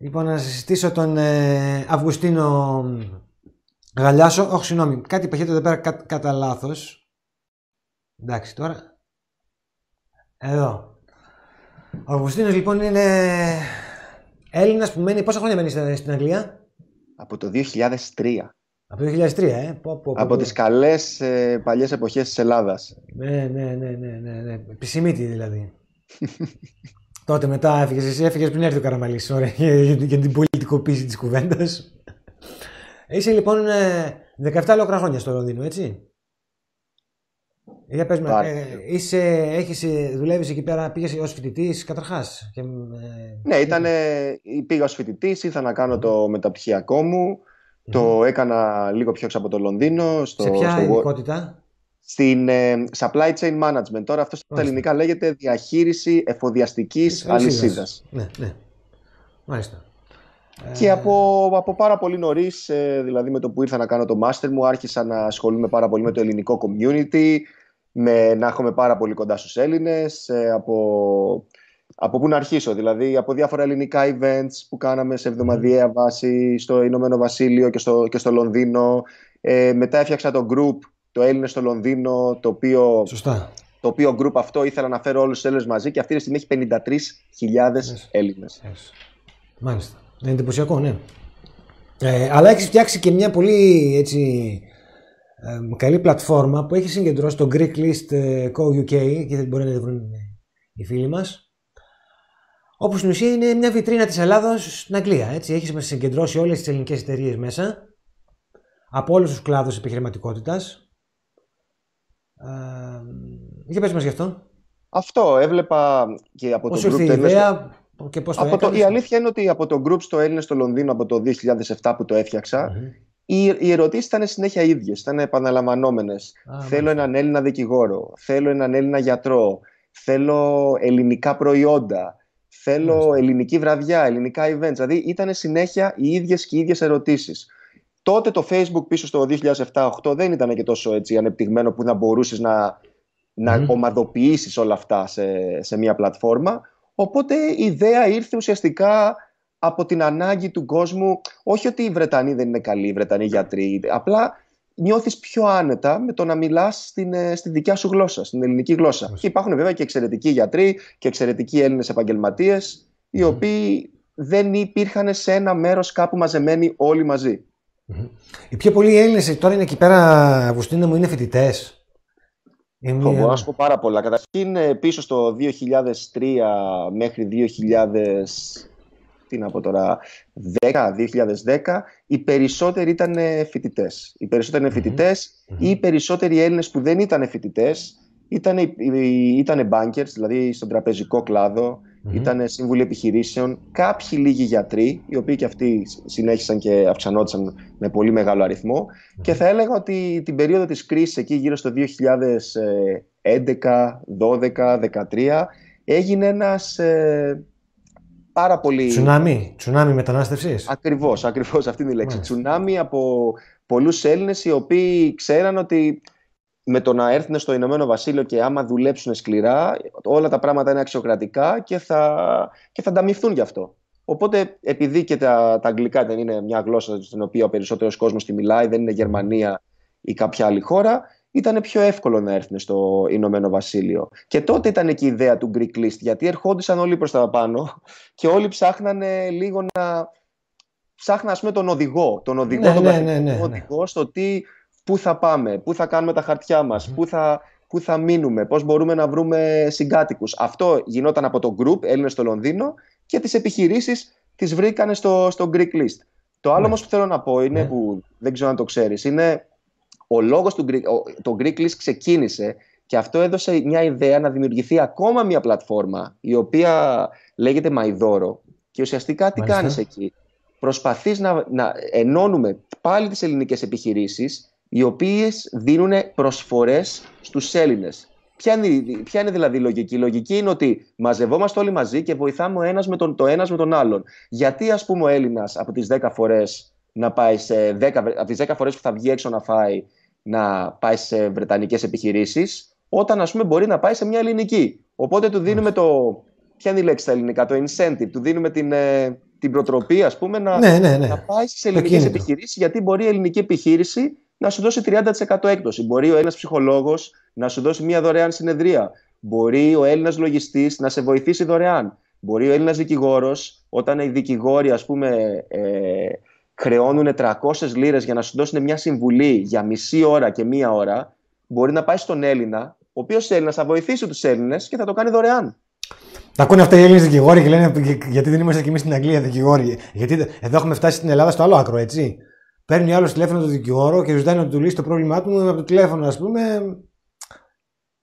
Λοιπόν, να συζητήσω τον ε, Αυγουστίνο Γαλιάσο. Όχι, συγγνώμη, κάτι παχύτερο εδώ πέρα κα, κατά λάθος. Εντάξει τώρα. Εδώ. Ο Αυγουστίνος λοιπόν είναι Έλληνας που μένει. Πόσα χρόνια μένει στην Αγγλία, Από το 2003. Από το 2003, ε. Πω, πω, πω, από τις καλές ε, παλιές εποχές της Ελλάδας. Ναι, ναι, ναι, ναι. ναι, ναι. Επισημίτη δηλαδή. Τότε μετά έφυγες εσύ, έφυγες πριν έρθει ο Καραμαλής. Ωραία, για, την πολιτικοποίηση της κουβέντας. Είσαι λοιπόν 17 ε, ολόκληρα χρόνια στο Λονδίνο, έτσι. Για πες με, ε, ε, δουλεύεις εκεί πέρα, πήγες ως φοιτητής καταρχάς. Ε, ναι, ήταν, πήγα ως φοιτητής, ήθελα να κάνω το μεταπτυχιακό μου. Το έκανα λίγο πιο έξω από το Λονδίνο. Στο, σε ποια στο ειδικότητα? στην ε, supply chain management. Τώρα αυτό στα ελληνικά λέγεται διαχείριση εφοδιαστικής αλυσίδας. Ναι, ναι. Μάλιστα. Και ε, από, από πάρα πολύ νωρίς, ε, δηλαδή με το που ήρθα να κάνω το master μου, άρχισα να ασχολούμαι πάρα πολύ με το ελληνικό community, με, να έχουμε πάρα πολύ κοντά στους Έλληνες, από, από πού να αρχίσω, δηλαδή από διάφορα ελληνικά events που κάναμε σε εβδομαδιαία βάση στο Ηνωμένο Βασίλειο και στο, και στο Λονδίνο. μετά έφτιαξα το group το Έλληνες στο Λονδίνο, το οποίο. Σωστά. Το οποίο αυτό ήθελα να φέρω όλους τους Έλληνες μαζί και αυτή τη στιγμή έχει 53.000 yes. Έλληνες. Μάλιστα. Είναι εντυπωσιακό, ναι. Ε, αλλά έχεις φτιάξει και μια πολύ έτσι, ε, καλή πλατφόρμα που έχει συγκεντρώσει το Greek List ε, Co UK και δεν μπορεί να τη βρουν ε, οι φίλοι μας. Όπου στην ουσία είναι μια βιτρίνα της Ελλάδα στην Αγγλία. Έτσι. Έχεις συγκεντρώσει όλες τις ελληνικές εταιρείες μέσα από όλους τους κλάδους επιχειρηματικότητας ε, για πες μας γι' αυτό. Αυτό έβλεπα και από Πώς το group. ιδέα στο... και πώς το, από έκανες. το Η αλήθεια είναι ότι από το group στο Έλληνες στο Λονδίνο από το 2007 που το εφτιαξα mm-hmm. Οι, οι ερωτήσεις ήταν συνέχεια ίδιες ήταν επαναλαμβανόμενες. Ah, θέλω έναν Έλληνα δικηγόρο, θέλω έναν Έλληνα γιατρό, θέλω ελληνικά προϊόντα, θέλω ελληνική βραδιά, ελληνικά events. Δηλαδή ήταν συνέχεια οι ίδιες και οι ίδιες ερωτήσεις. Τότε το Facebook πίσω στο 2007-2008 δεν ήταν και τόσο έτσι ανεπτυγμένο που να μπορούσες να, να όλα αυτά σε, σε μια πλατφόρμα. Οπότε η ιδέα ήρθε ουσιαστικά από την ανάγκη του κόσμου, όχι ότι οι Βρετανοί δεν είναι καλοί, οι Βρετανοί γιατροί, απλά νιώθεις πιο άνετα με το να μιλάς στην, ε, στη δικιά σου γλώσσα, στην ελληνική γλώσσα. Και υπάρχουν βέβαια και εξαιρετικοί γιατροί και εξαιρετικοί Έλληνες επαγγελματίες, οι οποίοι δεν υπήρχαν σε ένα μέρος κάπου μαζεμένοι όλοι μαζί. Οι πιο πολλοί Έλληνες τώρα είναι εκεί πέρα, Αγουστίνε μου, είναι φοιτητές. Είναι... Μπορώ να πω πάρα πολλά. Καταρχήν ε, πίσω στο 2003 μέχρι 2000 τι να τώρα, 10, 2010, οι περισσότεροι ήταν ε, φοιτητές. Οι περισσοτεροι είναι ήταν ή οι περισσότεροι Έλληνες που δεν ήταν φοιτητές ήταν, ήταν bankers, δηλαδή στον τραπεζικό κλάδο, hmm Ήταν σύμβουλοι επιχειρήσεων, κάποιοι λίγοι γιατροί, οι οποίοι και αυτοί συνέχισαν και αυξανόντουσαν με πολύ μεγάλο Και θα έλεγα ότι την περίοδο της κρίσης, εκεί γύρω στο 2011, 12, 13, έγινε ένας ε, πάρα πολύ... Τσουνάμι, τσουνάμι μετανάστευσης. Ακριβώς, ακριβώς αυτή είναι η λεξη Τσουνάμι από πολλούς Έλληνες οι οποίοι ξέραν ότι με το να έρθουν στο Ηνωμένο Βασίλειο και άμα δουλέψουν σκληρά, όλα τα πράγματα είναι αξιοκρατικά και θα, και θα ανταμυφθούν γι' αυτό. Οπότε, επειδή και τα, αγγλικά δεν είναι μια γλώσσα στην οποία ο περισσότερος κόσμος τη μιλάει, δεν είναι Γερμανία ή κάποια άλλη χώρα, ήταν πιο εύκολο να έρθουν στο Ηνωμένο Βασίλειο. Και τότε ήταν και η ιδέα του Greek List, γιατί ερχόντουσαν όλοι προς τα πάνω και όλοι ψάχνανε λίγο να. Ψάχνα, ας πούμε, τον οδηγό. Τον οδηγό, ναι, τον ναι, ναι, οδηγό στο τι πού θα πάμε, πού θα κάνουμε τα χαρτιά μας, ναι. πού θα, πού θα μείνουμε, πώς μπορούμε να βρούμε συγκάτοικους. Αυτό γινόταν από το group Έλληνες στο Λονδίνο και τις επιχειρήσεις τις βρήκανε στο, στο Greek List. Το άλλο ναι. όμως που θέλω να πω είναι, ναι. που δεν ξέρω αν το ξέρεις, είναι ο λόγος του Greek, το Greek List ξεκίνησε και αυτό έδωσε μια ιδέα να δημιουργηθεί ακόμα μια πλατφόρμα η οποία λέγεται Μαϊδόρο και ουσιαστικά τι κάνει κάνεις εκεί. Προσπαθείς να, να ενώνουμε πάλι τις ελληνικές επιχειρήσεις οι οποίες δίνουν προσφορές στους Έλληνες. Ποια είναι, ποια είναι δηλαδή η λογική. Η λογική είναι ότι μαζευόμαστε όλοι μαζί και βοηθάμε ο ένας με τον, το ένας με τον άλλον. Γιατί ας πούμε ο Έλληνας από τις 10 φορές να πάει σε 10, από τις 10 φορές που θα βγει έξω να φάει να πάει σε βρετανικές επιχειρήσεις όταν ας πούμε μπορεί να πάει σε μια ελληνική. Οπότε του δίνουμε το... Ποια είναι η λέξη στα ελληνικά, το incentive. Του δίνουμε την, ε, την προτροπή ας πούμε να, ναι, ναι, ναι. να πάει σε ελληνικές επιχειρήσεις γιατί μπορεί η ελληνική επιχείρηση να σου δώσει 30% έκπτωση. Μπορεί ο Έλληνας ψυχολόγος να σου δώσει μία δωρεάν συνεδρία. Μπορεί ο Έλληνας λογιστής να σε βοηθήσει δωρεάν. Μπορεί ο Έλληνας δικηγόρος, όταν οι δικηγόροι, ας πούμε, ε, χρεώνουν 300 λίρες για να σου δώσουν μια συμβουλή για μισή ώρα και μία ώρα, μπορεί να πάει στον Έλληνα, ο οποίος Έλληνας θα βοηθήσει τους Έλληνες και θα το κάνει δωρεάν. Τα ακούνε αυτά οι Έλληνες δικηγόροι και λένε γιατί δεν είμαστε κι εμείς στην Αγγλία δικηγόροι. Γιατί εδώ έχουμε φτάσει στην Ελλάδα στο άλλο άκρο, έτσι παίρνει άλλος τηλέφωνο τον δικηγόρο και ζητάει να του λύσει το πρόβλημά του από το τηλέφωνο, ας πούμε.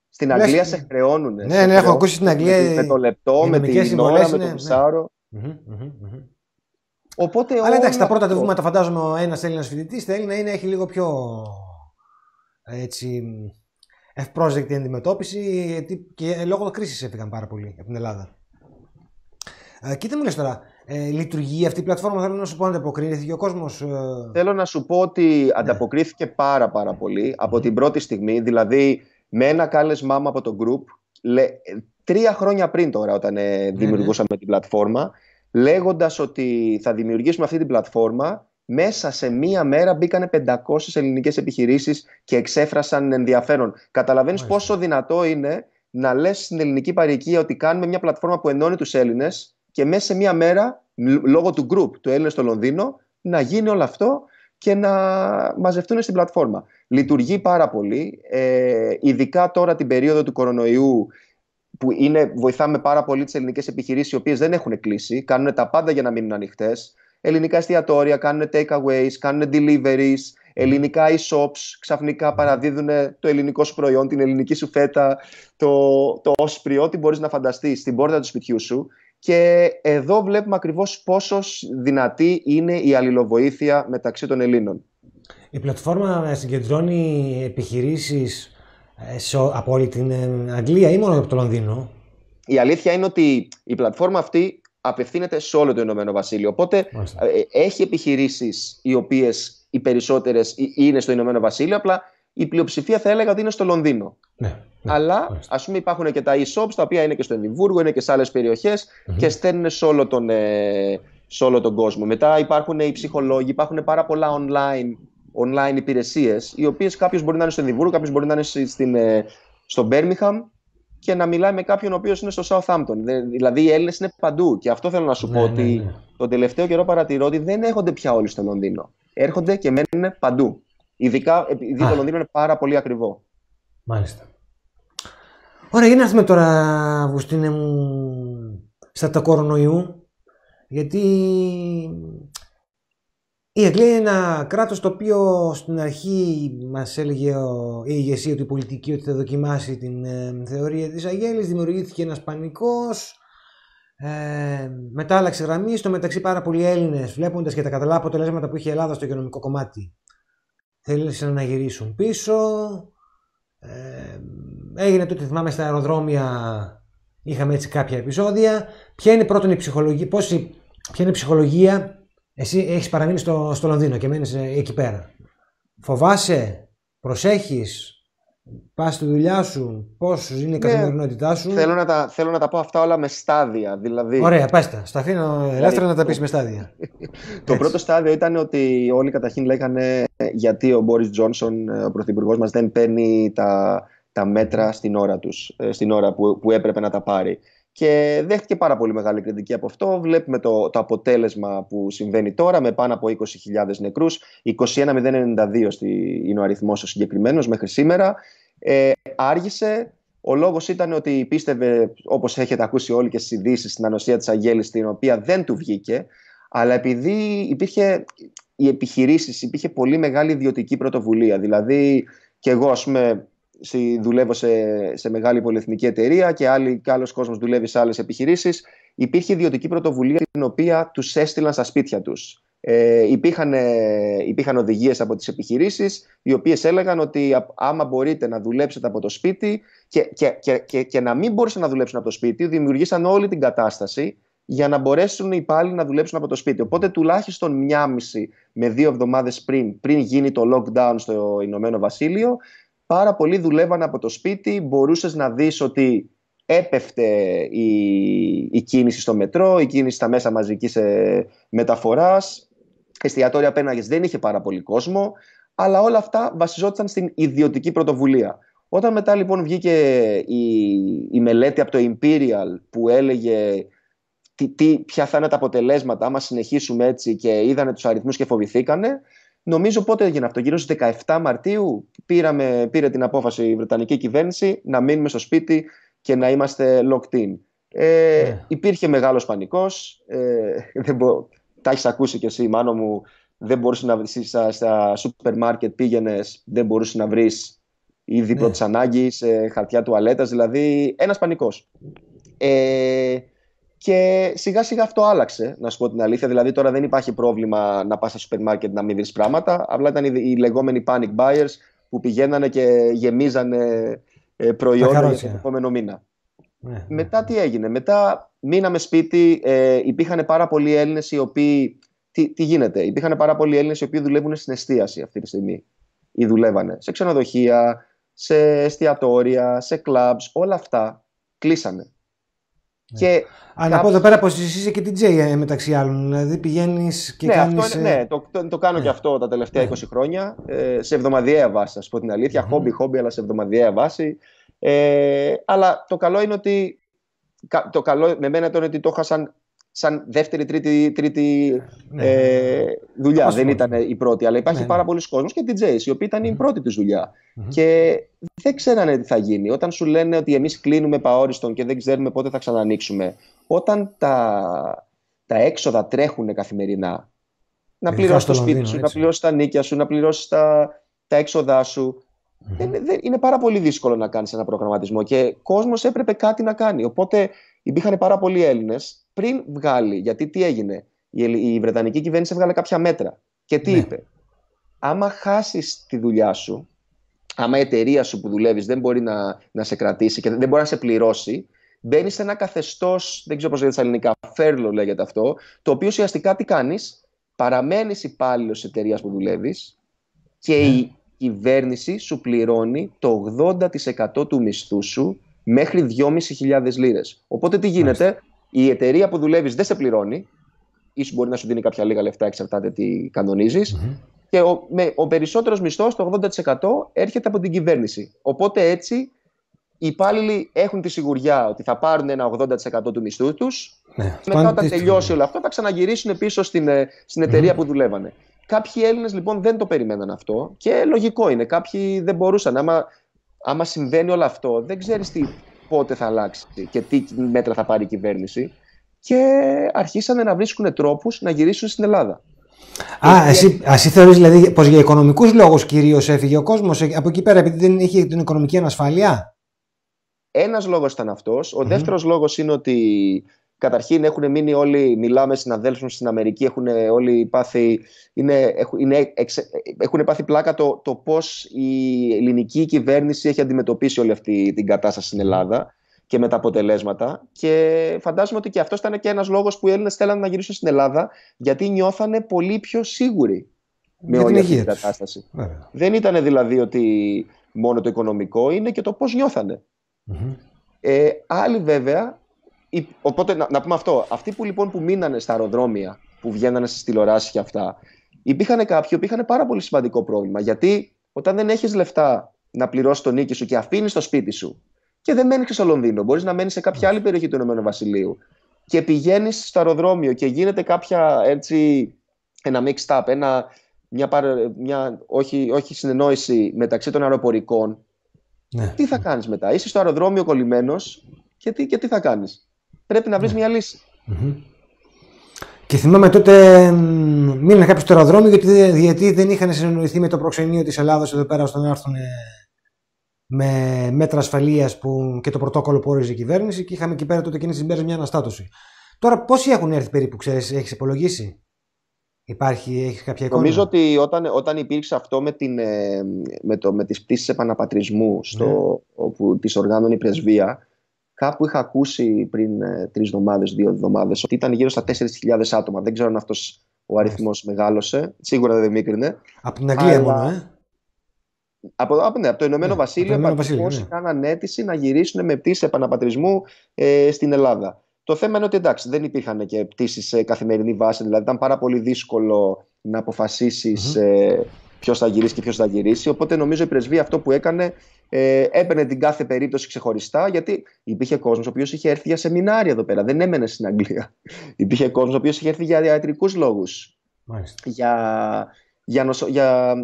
Στην Αγγλία σε χρεώνουν. Ναι, ναι, έχω ακούσει στην Αγγλία. Με, το λεπτό, με την ώρα, με το ψάρο. Οπότε, Αλλά εντάξει, τα πρώτα βήματα φαντάζομαι ένας Έλληνας φοιτητής θέλει να είναι, έχει λίγο πιο έτσι, ευπρόσδεκτη αντιμετώπιση και λόγω κρίσης έφυγαν πάρα πολύ από την Ελλάδα. Ε, κοίτα μου λες τώρα, ε, λειτουργεί αυτή η πλατφόρμα. Θέλω να σου πω, ανταποκρίθηκε ο κόσμος. Ε. Θέλω να σου πω ότι ναι. ανταποκρίθηκε πάρα, πάρα πολύ από την πρώτη στιγμή. Δηλαδή, με ένα κάλεσμά μου από το group, λέ, τρία χρόνια πριν τώρα, όταν ε, ναι, ναι. δημιουργούσαμε ναι, την πλατφόρμα, λέγοντας ότι θα δημιουργήσουμε αυτή την πλατφόρμα. Μέσα σε μία μέρα μπήκαν 500 ελληνικές επιχειρήσεις και εξέφρασαν ενδιαφέρον. Καταλαβαίνεις πόσο δυνατό είναι να λες στην ελληνική παροικία ότι κάνουμε μια πλατφόρμα που ενώνει τους Έλληνες και μέσα σε μία μέρα, λόγω του group του Έλληνες στο Λονδίνο, να γίνει όλο αυτό και να μαζευτούν στην πλατφόρμα. Λειτουργεί πάρα πολύ, ε, ειδικά τώρα την περίοδο του κορονοϊού που είναι, βοηθάμε πάρα πολύ τις ελληνικές επιχειρήσεις οι οποίες δεν έχουν κλείσει, κάνουν τα πάντα για να μείνουν ανοιχτές. Ελληνικά εστιατόρια κάνουν takeaways, κάνουν deliveries, ελληνικά e-shops ξαφνικά παραδίδουν το ελληνικό σου προϊόν, την ελληνική σου φέτα, το, το όσπριο, ό,τι μπορείς να φανταστείς στην πόρτα του σπιτιού σου. Και εδώ βλέπουμε ακριβώς πόσο δυνατή είναι η αλληλοβοήθεια μεταξύ των Ελλήνων. Η πλατφόρμα ε, συγκεντρώνει επιχειρήσεις ε, από όλη την ε, Αγγλία ή μόνο από το Λονδίνο. Η αλήθεια είναι ότι η πλατφόρμα αυτή απευθύνεται σε όλο το Ηνωμένο Βασίλειο. Οπότε Μάλιστα. έχει επιχειρήσεις οι οποίες οι περισσότερες είναι στο Ηνωμένο Βασίλειο, απλά η πλειοψηφία θα έλεγα εχει επιχειρησεις οι είναι στο Λονδίνο. Ναι. Ναι, αλλά ας πούμε υπάρχουν και τα e-shops τα οποία είναι και στο Εδιμβούργο, είναι και σε άλλες περιοχές και στέλνουν σε όλο τον, ε, σε όλο τον κόσμο. Μετά υπάρχουν οι ψυχολόγοι, υπάρχουν πάρα πολλά online, online υπηρεσίες, οι οποίες κάποιος μπορεί να είναι στο Εδιμβούργο, κάποιος μπορεί να είναι στην, ε, στο Μπέρμιχαμ και να μιλάει με κάποιον ο οποίος είναι στο Southampton. Δηλαδή οι Έλληνες είναι παντού. Και αυτό θέλω να σου ναι, πω ναι, ότι ναι. τον τελευταίο καιρό παρατηρώ ότι δεν έρχονται πια όλοι στο Λονδίνο. Έρχονται και μένουν παντού. Ειδικά επειδή το Λονδίνο είναι πάρα πολύ ακριβό. Μάλιστα. Ωραία, για να έρθουμε τώρα, Αυγουστίνε μου, στα τα κορονοϊού, γιατί η Αγγλία είναι ένα κράτος το οποίο στην αρχή μας έλεγε η ηγεσία του η πολιτική ότι θα δοκιμάσει την ε, θεωρία της Αγέλης, δημιουργήθηκε ένας πανικός, ε, μετά άλλαξε γραμμή, στο μεταξύ πάρα πολλοί Έλληνες βλέποντας και τα καταλά αποτελέσματα που είχε η Ελλάδα στο οικονομικό κομμάτι θέλησαν να γυρίσουν πίσω, ε, έγινε το ότι θυμάμαι στα αεροδρόμια είχαμε έτσι κάποια επεισόδια. Ποια είναι πρώτον η ψυχολογία, πώς ποια είναι ψυχολογία, εσύ έχεις παραμείνει στο, στο Λονδίνο και μένεις ε, εκεί πέρα. Φοβάσαι, προσέχεις, Πας στη δουλειά σου, πώς είναι η ναι. καθημερινότητά σου. Θέλω να, τα, θέλω να τα πω αυτά όλα με στάδια. Δηλαδή... Ωραία, πες τα. Στα αφήνω ελεύθερα να τα πεις με στάδια. το πρώτο στάδιο ήταν ότι όλοι καταρχήν λέγανε ε, γιατί ο Μπόρις Τζόνσον, ε, ο πρωθυπουργός μας, δεν παίρνει τα τα μέτρα στην ώρα, τους, ε, στην ώρα που, που έπρεπε να τα πάρει. Και δέχτηκε πάρα πολύ μεγάλη κριτική από αυτό. Βλέπουμε το, το αποτέλεσμα που συμβαίνει τώρα με πάνω από 20.000 νεκρούς. 21.092 είναι ο αριθμός ο συγκεκριμένος μέχρι σήμερα. Ε, άργησε. Ο λόγος ήταν ότι πίστευε, όπως έχετε ακούσει όλοι και στις ειδήσεις στην ανοσία της Αγγέλη, την οποία δεν του βγήκε, αλλά επειδή υπήρχε οι επιχειρήσεις, υπήρχε πολύ μεγάλη ιδιωτική πρωτοβουλία. Δηλαδή, και εγώ, ας. πούμε, δουλεύω σε, σε μεγάλη πολυεθνική εταιρεία και, άλλοι, και άλλος κόσμος δουλεύει σε άλλες επιχειρήσεις. Υπήρχε ιδιωτική πρωτοβουλία την οποία τους έστειλαν στα σπίτια τους. Ε, υπήρχαν, ε, υπήρχαν οδηγίες από τις επιχειρήσεις οι οποίες έλεγαν ότι άμα μπορείτε να δουλέψετε από το σπίτι και, και, και, και, να μην μπορούσαν να δουλέψουν από το σπίτι δημιουργήσαν όλη την κατάσταση για να μπορέσουν οι υπάλληλοι να δουλέψουν από το σπίτι. Οπότε τουλάχιστον μία μισή με δύο εβδομάδες πριν, πριν γίνει το lockdown στο Ηνωμένο Βασίλειο, πάρα πολλοί δουλεύαν από το σπίτι, μπορούσες να δεις ότι έπεφτε η, κίνηση στο μετρό, η κίνηση στα μέσα μαζικής ε, μεταφοράς, εστιατόρια πέναγες δεν είχε πάρα πολύ κόσμο, αλλά όλα αυτά βασιζόταν στην ιδιωτική πρωτοβουλία. Όταν μετά λοιπόν βγήκε η, μελέτη από το Imperial που έλεγε τι, τι, ποια θα είναι τα αποτελέσματα άμα συνεχίσουμε έτσι και είδανε τους αριθμούς και φοβηθήκανε, Νομίζω πότε έγινε αυτό. Γύρω στις 17 Μαρτίου πήραμε, πήρε την απόφαση η Βρετανική κυβέρνηση να μείνουμε στο σπίτι και να είμαστε locked in. Ε, ε. Υπήρχε μεγάλος πανικός. Ε, δεν μπο... Τα έχεις ακούσει κι εσύ, μάνο μου. Δεν μπορούσε να βρεις στα, στα σούπερ μάρκετ, πήγαινες, δεν μπορούσες να βρεις ήδη yeah. Ναι. ανάγκης, ε, χαρτιά τουαλέτας, Δηλαδή, ένας πανικός. Ε, και σιγά σιγά αυτό άλλαξε, να σου πω την αλήθεια. Δηλαδή, τώρα δεν υπάρχει πρόβλημα να πας στο σούπερ μάρκετ να μην βρει πράγματα. Απλά ήταν οι λεγόμενοι panic buyers που πηγαίνανε και γεμίζανε ε, προϊόντα για τον επόμενο μήνα. Ναι, ναι, μετά ναι. τι έγινε, μετά μείναμε σπίτι, ε, υπήρχαν πάρα πολλοί Έλληνες οι οποίοι. Τι, τι γίνεται, υπήρχαν πάρα πολλοί Έλληνες οι οποίοι δουλεύουν στην εστίαση αυτή τη στιγμή. Ή δουλεύανε σε ξενοδοχεία, σε εστιατόρια, σε κλαμπ, όλα αυτά κλείσανε. Ναι. Και Αν κάποιος... εδώ πέρα πως εσύ είσαι και DJ ε, μεταξύ άλλων. Δηλαδή πηγαίνεις και ναι, ε, Ναι, το, το, κάνω ναι. και αυτό τα τελευταία 20 ναι. χρόνια. Ε, σε εβδομαδιαία βάση, ας πω την αληθεια Χόμπι, χόμπι, αλλά σε εβδομαδιαία βάση. Ε, αλλά το καλό είναι ότι. Το καλό με μένα ήταν ότι το είχα σαν δεύτερη, τρίτη, τρίτη ναι. ε, δουλειά. Δεν ήταν η πρώτη, αλλά υπάρχει ναι, πάρα ναι. πολλοί κόσμος και DJs, οι οποίοι ήταν η πρώτη τη δουλεια Και δεν ξέρανε τι θα γίνει. Όταν σου λένε ότι εμείς κλείνουμε παόριστον και δεν ξέρουμε πότε θα ξανανοίξουμε, όταν τα, τα έξοδα τρέχουν καθημερινά, να πληρώσει το σπίτι σου, να πληρώσεις τα νίκια σου, να πληρώσεις τα, τα έξοδά σου. είναι πάρα πολύ δύσκολο να κάνεις ένα προγραμματισμό και κόσμος έπρεπε κάτι να κάνει. Οπότε υπήρχαν πάρα πολλοί Έλληνες πριν βγάλει. Γιατί τι έγινε, η, Βρετανική κυβέρνηση έβγαλε κάποια μέτρα. Και τι ναι. είπε, Άμα χάσεις τη δουλειά σου, άμα η εταιρεία σου που δουλεύεις δεν μπορεί να, να σε κρατήσει και δεν μπορεί να σε πληρώσει, μπαίνεις σε ένα καθεστώς, δεν ξέρω πώς λέγεται στα ελληνικά, φέρλο λέγεται αυτό, το οποίο ουσιαστικά τι κάνεις, παραμένεις υπάλληλος της εταιρείας που δουλεύεις και ναι. η κυβέρνηση σου πληρώνει το 80% του μισθού σου μέχρι 2.500 λίρες. Οπότε τι γίνεται, η εταιρεία που δουλεύεις δεν σε πληρώνει. Ίσως μπορεί να σου δίνει κάποια λίγα λεφτά, εξαρτάται τι κανονιζει mm-hmm. Και ο, με, ο περισσότερος μισθός, το 80% έρχεται από την κυβέρνηση. Οπότε έτσι οι υπάλληλοι έχουν τη σιγουριά ότι θα πάρουν ένα 80% του μισθού τους. Ναι, μετά, όταν τελειώσει όλο αυτό, θα ξαναγυρίσουν πίσω στην, ε, στην εταιρεία που δουλεύανε. Κάποιοι Έλληνες λοιπόν δεν το περιμέναν αυτό και λογικό είναι. Κάποιοι δεν μπορούσαν. Άμα, άμα συμβαίνει όλο αυτό, δεν ξέρεις τι, πότε θα αλλάξει και τι μέτρα θα πάρει η κυβέρνηση. Και αρχίσανε να βρίσκουν τρόπους να γυρίσουν στην Ελλάδα. Α, εσύ, εσύ θεωρείς δηλαδή πως για οικονομικούς λόγους κυρίως έφυγε ο κόσμος ε, από εκεί πέρα επειδή δεν είχε την οικονομική ανασφάλεια. Ένας λόγος ήταν αυτός. Ο mm-hmm. δεύτερος λόγος είναι ότι Καταρχήν έχουν μείνει όλοι, μιλάμε συναδέλφων στην Αμερική, έχουν όλοι πάθει, είναι, είναι, έχουν πλάκα το, το πώς η ελληνική κυβέρνηση έχει αντιμετωπίσει όλη αυτή την κατάσταση στην Ελλάδα και με τα αποτελέσματα. Και φαντάζομαι ότι και αυτός ήταν και ένας λόγος που οι Έλληνες θέλανε να γυρίσουν στην Ελλάδα, γιατί νιώθανε πολύ πιο σίγουροι με όλη αυτή την κατάσταση. Δεν ήταν δηλαδή ότι μόνο το οικονομικό, είναι και το πώς νιωθανε νιώθανε. Ε, άλλοι βέβαια Οπότε να, να πούμε αυτό. Αυτοί που λοιπόν που μείνανε στα αεροδρόμια, που βγαίνανε στις τηλεοράσεις και αυτά, υπήρχαν κάποιοι που είχαν πάρα πολύ σημαντικό πρόβλημα. Γιατί όταν δεν έχεις λεφτά να πληρώσεις τον νίκη σου και αφήνεις το σπίτι σου και δεν μένεις στο Λονδίνο, μπορείς να μένεις σε κάποια άλλη περιοχή του Ηνωμένου Βασιλείου και πηγαίνεις στο αεροδρόμιο και γίνεται κάποια έτσι. Ένα mixed up, ένα, μια, μια όχι, όχι συνεννόηση μεταξύ των αεροπορικών, ναι. τι θα κάνεις μετά. Είσαι στο αεροδρόμιο κολλημένος και τι, και τι θα κάνεις, πρέπει να βρεις ναι. μια λυση Και θυμάμαι τότε μείνανε κάποιοι στο αεροδρόμιο γιατί, γιατί δεν είχαν συνεννοηθεί με το προξενείο της Ελλάδα εδώ πέρα ώστε να έρθουν ε, με μέτρα ασφαλείας και το πρωτόκολλο που όριζε η κυβέρνηση και είχαμε εκεί πέρα τότε εκείνη την μια αναστάτωση. Τώρα πόσοι έχουν έρθει περίπου, ξέρεις, έχεις υπολογίσει. Υπάρχει, έχεις κάποια εικόνα. Νομίζω ότι όταν, όταν υπήρξε αυτό με, την, ε, με, το, με τις πτήσεις επαναπατρισμού στο, ναι. όπου τις οργάνωνε η πρεσβεία Κάπου είχα ακούσει πριν ε, τρεις εβδομάδες, δύο εβδομάδες, ότι ήταν γύρω στα 4.000 άτομα. Δεν ξέρω αν αυτός ο αριθμός μεγάλωσε. Σίγουρα δεν μίκρινε. Από την Αγγλία μόνο, ε. Από, ναι, από το Ηνωμένο ναι, Βασίλειο, παγκοσμίω ναι. κάναν αίτηση να γυρίσουν με πτήσεις επαναπατρισμού ε, στην Ελλάδα. Το θέμα είναι ότι εντάξει, δεν υπήρχαν και πτήσεις σε καθημερινή βάση, δηλαδή ήταν πάρα πολύ δύσκολο να αποφασισει ποιος θα γυρίσει και ποιος θα γυρίσει. Οπότε νομίζω η πρεσβεία αυτό που έκανε ε, έπαιρνε την κάθε περίπτωση ξεχωριστά, γιατί υπήρχε κόσμος ο οποίος είχε έρθει για σεμινάρια εδώ πέρα, δεν έμενε στην Αγγλία. Υπήρχε κόσμος ο οποίος είχε έρθει για ιατρικούς λόγους. Για, για, νοσο, για,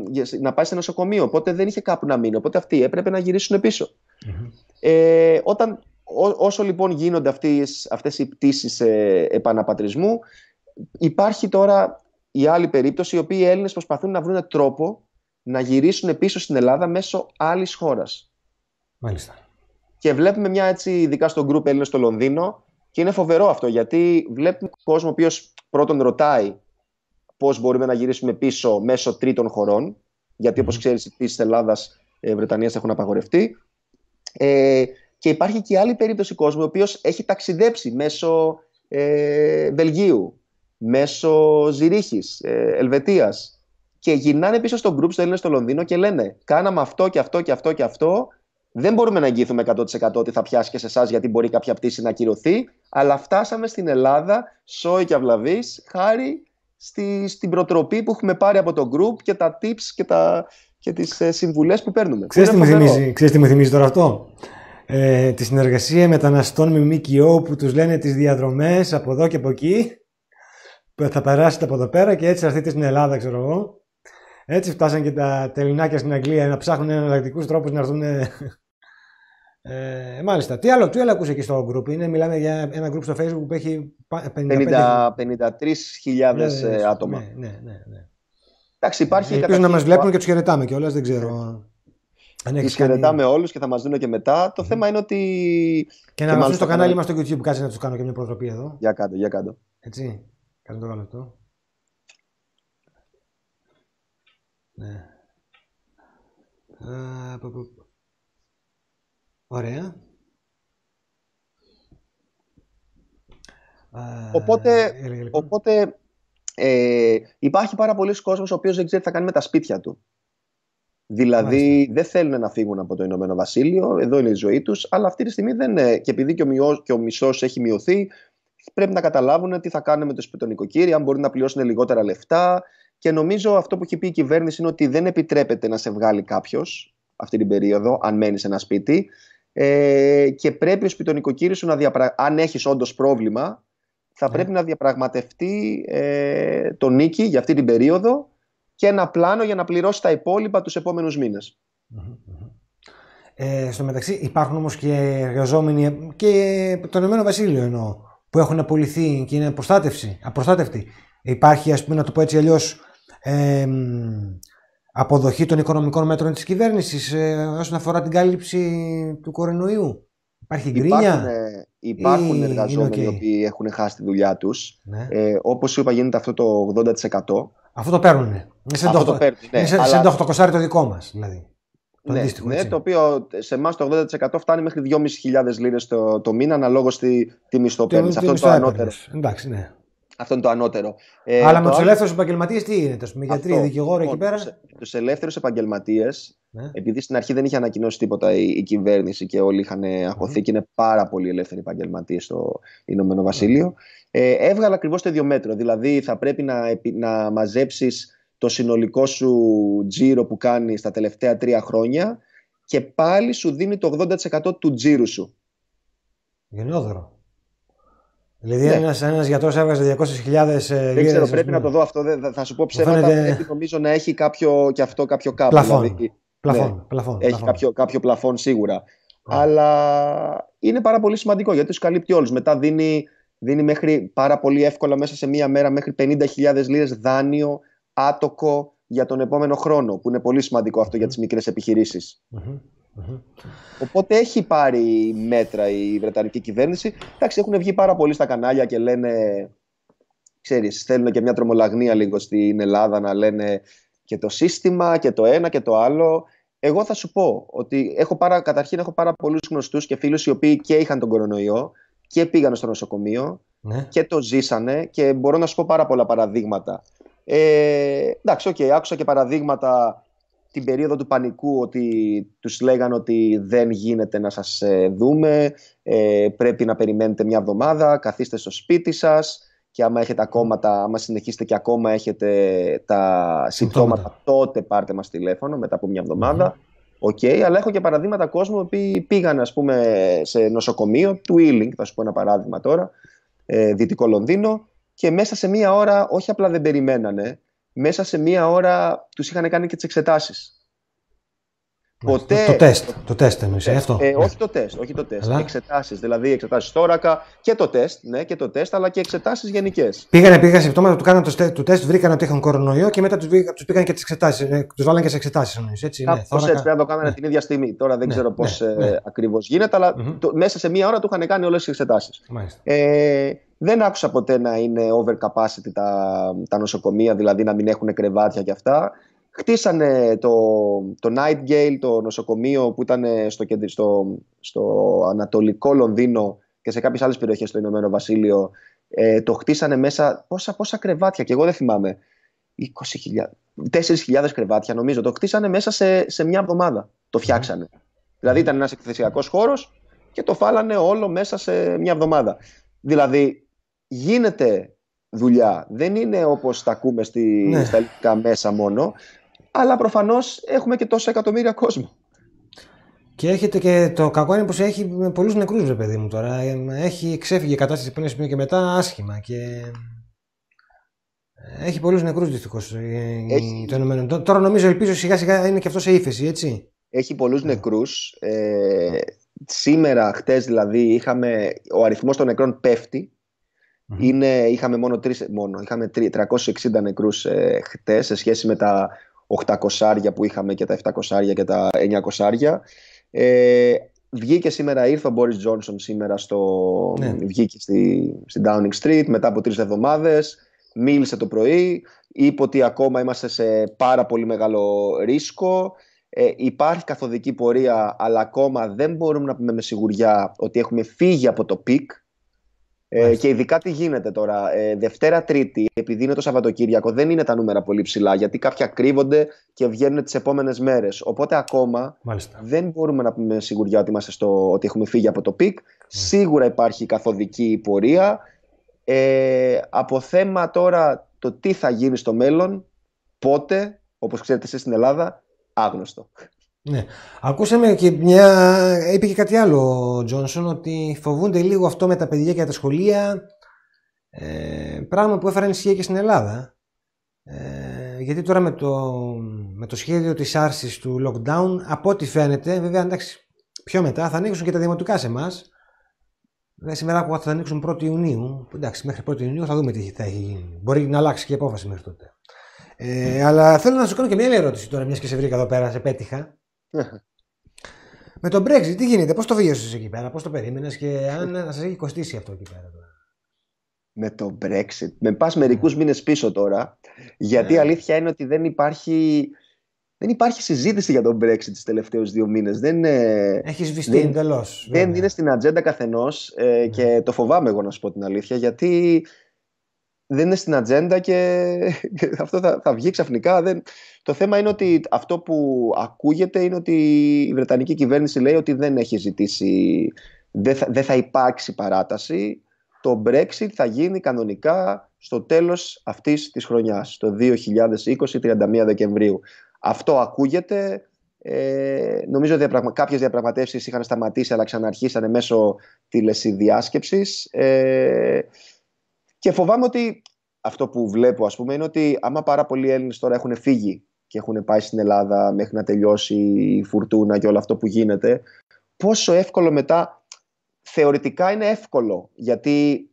να πάει σε νοσοκομείο. Οπότε δεν είχε κάπου να μείνει. Οπότε αυτοί έπρεπε να γυρίσουν Ε, όταν, όσο λοιπόν γίνονται αυτές, αυτές οι πτήσεις ε, επαναπατρισμού, υπάρχει τώρα η άλλη περίπτωση, οι οποίοι οι Έλληνες προσπαθούν να βρουν τρόπο να γυρίσουν πίσω στην Ελλάδα μέσω άλλης χώρας. Μάλιστα. Και βλέπουμε μια έτσι, ειδικά στο group Έλληνες στο Λονδίνο, και είναι φοβερό αυτό γιατί βλέπουμε κόσμο ο οποίος πρώτον ρωτάει πώς μπορούμε να γυρίσουμε πίσω μέσω τρίτων χωρών. Γιατί όπως ξέρει, οι πτήσει της Ελλάδας ε, Βρετανίας έχουν απαγορευτεί. Ε, και υπάρχει και άλλη περίπτωση κόσμου ο οποίος έχει ταξιδέψει μέσω ε, Βελγίου, μέσω Ζηρίχης, ε, Ελβετίας. Και γυρνάνε πίσω στο group στο Έλληνες στο Λονδίνο και λένε «Κάναμε αυτό και αυτό και αυτό και αυτό, δεν μπορούμε να εγγύθουμε 100% ότι θα πιάσει και σε εσάς γιατί μπορεί κάποια πτήση να ακυρωθεί, αλλά φτάσαμε στην Ελλάδα, σόι και αυλαβής, χάρη στη, στην προτροπή που έχουμε πάρει από το group και τα tips και, τα, και τις ε, συμβουλές που παίρνουμε. Ξέρεις τι, μου θυμίζει, τι μου τώρα αυτό. Ε, τη συνεργασία μεταναστών με ΜΚΟ που τους λένε τις διαδρομές από εδώ και από εκεί θα περάσετε από εδώ πέρα και έτσι θα έρθετε στην Ελλάδα, ξέρω εγώ. Έτσι φτάσαν και τα τελεινάκια στην Αγγλία να ψάχνουν εναλλακτικούς τρόπους να έρθουν. Ε, μάλιστα. Τι άλλο, τι άλλο ακούσε εκεί στο group. Είναι, μιλάμε για ένα group στο facebook που έχει 53.000 ναι, ναι, ναι, ε, άτομα. ναι, Ναι, ναι, ναι. Εντάξει, υπάρχει. Ελπίζω να μας βλέπουν και τους χαιρετάμε κιόλας, δεν ξέρω. Αν έχεις χαιρετάμε όλους και θα μας δουν και μετά. Το θέμα είναι ότι. Και, να στο κανάλι μας στο YouTube, κάτσε να τους κάνω και μια προτροπή εδώ. Για κάτω, για κάτω. Έτσι το Ναι. Α, ε, Ωραία. Ε, οπότε, λοιπόν. οπότε ε, υπάρχει πάρα πολλοί κόσμος ο οποίος δεν ξέρει τι θα κάνει με τα σπίτια του. Δηλαδή δεν θέλουν να φύγουν από το Ηνωμένο Βασίλειο, εδώ είναι η ζωή τους αλλά αυτή τη στιγμή δεν. Ε, και επειδή και ο, μισός έχει μειωθεί, πρέπει να καταλάβουν τι θα κάνουν με το σπιτονικοκύρι, αν μπορεί να πληρώσουν λιγότερα λεφτά. Και νομίζω αυτό που έχει πει η κυβέρνηση είναι ότι δεν επιτρέπεται να σε βγάλει κάποιος αυτή την περίοδο, αν μένεις σε ένα σπίτι. Ε, και πρέπει ο σπιτονικοκύρι σου να διαπραγματευτεί, αν έχεις όντως πρόβλημα, θα ναι. πρέπει να διαπραγματευτεί ε, το νίκη για αυτή την περίοδο και ένα πλάνο για να πληρώσει τα υπόλοιπα τους επόμενους μήνες. Ε, στο μεταξύ υπάρχουν όμως και εργαζόμενοι ε, και το Ηνωμένο Βασίλειο εννοώ που έχουν απολυθεί και είναι προστάτευση, απροστάτευτοι. Υπάρχει, ας πούμε, να το πω έτσι αλλιώς. αποδοχή των οικονομικών μέτρων της κυβέρνησης ε, όσον αφορά την κάλυψη του κορονοϊού. Υπάρχει γκρίνια. Υπάρχουν, ε, εργαζόμενοι okay. που έχουν χάσει τη δουλειά τους. Ναι. Ε, όπως είπα γίνεται αυτό το 80%. Αυτό το παίρνουν. Είναι σαν το, ναι, το δικό μας. Δηλαδή. Το ναι, ναι το οποίο σε εμάς το 80% φτάνει μέχρι 2.500 λίρες το, το μήνα, αναλόγως στη τι μισθό παίρνει. Αυτό είναι το ανώτερο. Εντάξει, ναι. Αυτό είναι το ανώτερο. Ε, Αλλά με του ελεύθερους επαγγελματίες τι είναι, ας πούμε, γιατροί, δικηγόροι εκεί λοιπόν, πέρα. Τους ελεύθερους επαγγελματίες, ναι. επειδή στην αρχή δεν είχε ανακοινώσει τίποτα η, η κυβέρνηση και όλοι είχαν αγωθεί ναι. και είναι πάρα πολλοί ελεύθεροι επαγγελματίες στο Ηνωμένο ναι. Βασίλειο, ε, έβγαλε ακριβώς το ίδιο μέτρο. Δηλαδή θα πρέπει να, να μαζέψεις το συνολικό σου τζίρο που κάνει τα τελευταία τρία χρόνια και πάλι σου δίνει το 80% του τζίρου σου. Γενόδωρο. Δηλαδή, ναι. ένας, ένας γιατρός έβγαζε 200.000 ευρώ. Δεν ξέρω, πρέπει να το δω αυτό. θα σου πω ψέματα. Φαίνεται... Νομίζω να έχει κάποιο, και αυτό κάποιο κάπου. Πλαφόν. Δηλαδή. Ναι. πλαφόν, πλαφόν έχει Κάποιο, κάποιο πλαφόν σίγουρα. Ναι. Αλλά είναι πάρα πολύ σημαντικό γιατί σου καλύπτει όλους. Μετά δίνει, δίνει μέχρι πάρα πολύ εύκολα μέσα σε μία μέρα μέχρι 50.000 λίρες δάνειο άτοκο για τον επόμενο χρόνο, που είναι πολύ σημαντικό αυτό για τις μικρές οποτε έχει πάρει μέτρα η Βρετανική κυβέρνηση. Εντάξει, έχουν βγει πάρα πολύ στα κανάλια και λένε, ξέρεις, θέλουν και μια τρομολαγνία λίγο στην Ελλάδα να λένε και το σύστημα και το ένα και το άλλο. Εγώ θα σου πω ότι έχω πάρα, καταρχήν έχω πάρα πολλούς γνωστούς και φίλους οι οποίοι και είχαν τον κορονοϊό και πήγαν στο νοσοκομείο ναι. και το ζήσανε και μπορώ να σου πω πάρα πολλά παραδείγματα. Ε, εντάξει, okay, άκουσα και παραδείγματα την περίοδο του πανικού ότι τους λέγανε ότι δεν γίνεται να σας ε, δούμε, ε, πρέπει να περιμένετε μια εβδομάδα, καθίστε στο σπίτι σας και άμα έχετε ακόμα τα, άμα συνεχίσετε και ακόμα έχετε τα συμπτώματα, τότε πάρτε μας τηλέφωνο μετά από μια εβδομάδα. Οκ, okay, αλλά έχω και παραδείγματα κόσμου που πήγαν ας πούμε σε νοσοκομείο του Ealing, θα σου πω ένα παράδειγμα τώρα, ε, Δυτικό Λονδίνο, και μέσα σε μία ώρα όχι απλά δεν περιμένανε, μέσα σε μία ώρα τους είχαν κάνει και τις εξετάσεις. Ναι. Ποτέ... Το, τεστ, το τεστ εννοείς, ε, ε, αυτό. Ε, ναι. όχι το τεστ, όχι το τεστ. Αλλά... Εξετάσεις, δηλαδή εξετάσεις θώρακα και το τεστ, ναι, και το τεστ, αλλά και εξετάσεις γενικές. Πήγανε, πήγανε συμπτώματα, του κάνανε το, το τεστ, βρήκαν ότι είχαν κορονοϊό και μετά τους, τους πήγαν και τις εξετάσεις, ε, τους βάλαν και σε εξετάσεις εννοείς, έτσι. ναι, θώρακα... έτσι, πρέπει να το κάνανε ναι. την ίδια στιγμή. Τώρα δεν ναι, ξέρω ναι, πώς ναι, ακριβώς γίνεται, αλλά mm-hmm. το, μέσα σε μία ώρα του είχαν κάνει όλες τις εξετάσεις. Ε, δεν άκουσα ποτέ να είναι over capacity τα, τα νοσοκομεία, δηλαδή να μην έχουν κρεβάτια και αυτά. Χτίσανε το, το Nightingale, το νοσοκομείο που ήταν ε, στο, στο, στο ανατολικό Λονδίνο και σε κάποιες άλλες περιοχές στο Ηνωμένο Βασίλειο. Ε, το χτίσανε μέσα πόσα, πόσα κρεβάτια και εγώ δεν θυμάμαι. 20.000, 4.000 κρεβάτια νομίζω. Το χτίσανε μέσα σε, σε μια εβδομάδα. Το φτιάξανε. Δηλαδή ήταν ένας εκθεσιακός χώρος και το φάλανε όλο μέσα σε μια εβδομάδα. Δηλαδή γίνεται δουλειά. Δεν είναι όπως τα ακούμε ναι. στα ελληνικά μέσα μόνο αλλά προφανώς έχουμε και τόσα εκατομμύρια κόσμο. Και έχετε και το κακό είναι πως έχει πολλούς νεκρούς, ρε παιδί μου τώρα. Ε, έχει ξέφυγε η κατάσταση πριν και μετά άσχημα. Και... Ε, έχει πολλούς νεκρούς δυστυχώς ε, έχει... το Ηνωμένο. Τώρα νομίζω, ελπίζω σιγά σιγά είναι και αυτός σε ύφεση, έτσι. Έχει πολλούς yeah. νεκρούς. Ε, σήμερα, χτες δηλαδή, είχαμε, ο αριθμός των νεκρών Είναι, είχαμε μόνο, τρεις, μόνο είχαμε 360 νεκρούς ε, χτες σε σχέση με τα 800 αρια που είχαμε και τα 700 αρια και τα 900. Ε, βγήκε σήμερα, ήρθε ο Boris Τζόνσον σήμερα στο, ναι. βγήκε στη, στη Downing Street μετά από τρεις εβδομάδες, μίλησε το πρωί, είπε ότι ακόμα είμαστε σε πάρα πολύ μεγάλο ρίσκο, ε, υπάρχει καθοδική πορεία αλλά ακόμα δεν μπορούμε να πούμε με σιγουριά ότι έχουμε φύγει από το πικ ε, και ειδικά τι γίνεται τώρα. Ε, Δευτέρα, Τρίτη, επειδή είναι το Σαββατοκύριακο, δεν είναι τα νούμερα πολύ ψηλά γιατί κάποια κρύβονται και βγαίνουν τις επόμενες μέρες. Οπότε ακόμα δεν μπορούμε να πούμε σιγουριά ότι, είμαστε στο, ότι έχουμε φύγει από το πικ. Ναι. Σίγουρα υπάρχει καθοδική πορεία. Ε, από θέμα τώρα το τι θα γίνει στο μέλλον, πότε, όπως ξέρετε εσείς στην Ελλάδα, άγνωστο. Ναι. Ακούσαμε και μια. Είπε και κάτι άλλο ο Τζόνσον, ότι φοβούνται λίγο αυτό με τα παιδιά και τα σχολεία. Ε, πράγμα που έφεραν ισχύει και στην Ελλάδα. Ε, γιατί τώρα με το, με το σχέδιο της άρσης του lockdown, από ό,τι φαίνεται, βέβαια εντάξει, πιο μετά θα ανοίξουν και τα δημοτικά σε εμάς. Σήμερα που θα ανοίξουν 1η Ιουνίου. Εντάξει, μέχρι 1η Ιουνίου θα δούμε τι θα έχει γίνει. Μπορεί να αλλάξει και η απόφαση μέχρι τότε. Ε, ναι. Αλλά θέλω να σου κάνω και μια άλλη ερώτηση τώρα, μιας και σε βρήκα εδώ πέρα, σε πέτυχα. Με τον Brexit, τι γίνεται, πώς το βίωσες εκεί πέρα, πώς το περίμενες και αν ε. θα σα έχει κοστίσει αυτό εκεί πέρα. Με το Brexit. Με πας μερικούς μήνες πίσω τώρα, γιατί η ναι. αλήθεια είναι ότι δεν υπάρχει. Δεν υπάρχει συζήτηση για τον Brexit τις τελευταίους δύο μήνες. Δεν, Έχει σβηστεί εντελώς. Δεν, είναι στην ατζέντα καθενός ε, ναι. και το φοβάμαι εγώ να σου πω την αλήθεια, γιατί δεν είναι στην ατζέντα και αυτό θα, βγει ξαφνικά. Δεν... Το θέμα είναι ότι αυτό που ακούγεται είναι ότι η Βρετανική κυβέρνηση λέει ότι δεν έχει ζητήσει, δεν θα, υπάρξει παράταση. Το Brexit θα γίνει κανονικά στο τέλος αυτής της χρονιάς, το 2020, 31 Δεκεμβρίου. Αυτό ακούγεται. Ε, νομίζω ότι διαπραγμα... κάποιες διαπραγματεύσεις είχαν σταματήσει αλλά ξαναρχίσανε μέσω τηλεσυδιάσκεψης. Ε, και φοβάμαι ότι αυτό που βλέπω, ας πούμε, είναι ότι άμα πάρα πολλοί Έλληνες τώρα έχουν φύγει και έχουν πάει στην Ελλάδα μέχρι να τελειώσει η φουρτούνα και όλο αυτό που γίνεται, πόσο εύκολο μετά. Θεωρητικά είναι εύκολο, γιατί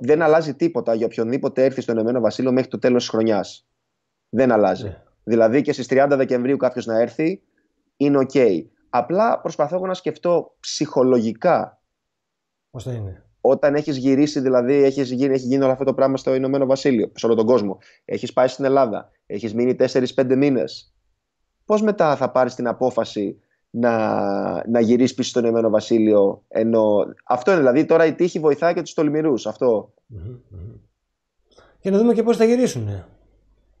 δεν αλλάζει τίποτα για οποιονδήποτε έρθει στον Ηνωμένο Βασίλειο μέχρι το τέλος της χρονιάς. Δεν αλλάζει. Ναι. Δηλαδή και στις 30 Δεκεμβρίου κάποιος να έρθει είναι οκ. Απλά προσπαθώ να σκεφτώ ψυχολογικά. Πώς θα είναι όταν έχεις γυρίσει, δηλαδή έχεις γίνει, έχει γίνει όλο αυτό το πράγμα στο Ηνωμένο Βασίλειο, σε όλο τον κόσμο. Έχεις πάει στην Ελλάδα, έχεις μείνει 4-5 μήνες. Πώς μετά θα πάρεις την απόφαση να, να γυρίσεις πίσω στο Ηνωμένο Βασίλειο, ενώ. Αυτό είναι δηλαδή τώρα η τύχη βοηθάει και τους τολμηρούς. Αυτό. Και να δούμε και πώς θα γυρίσουν.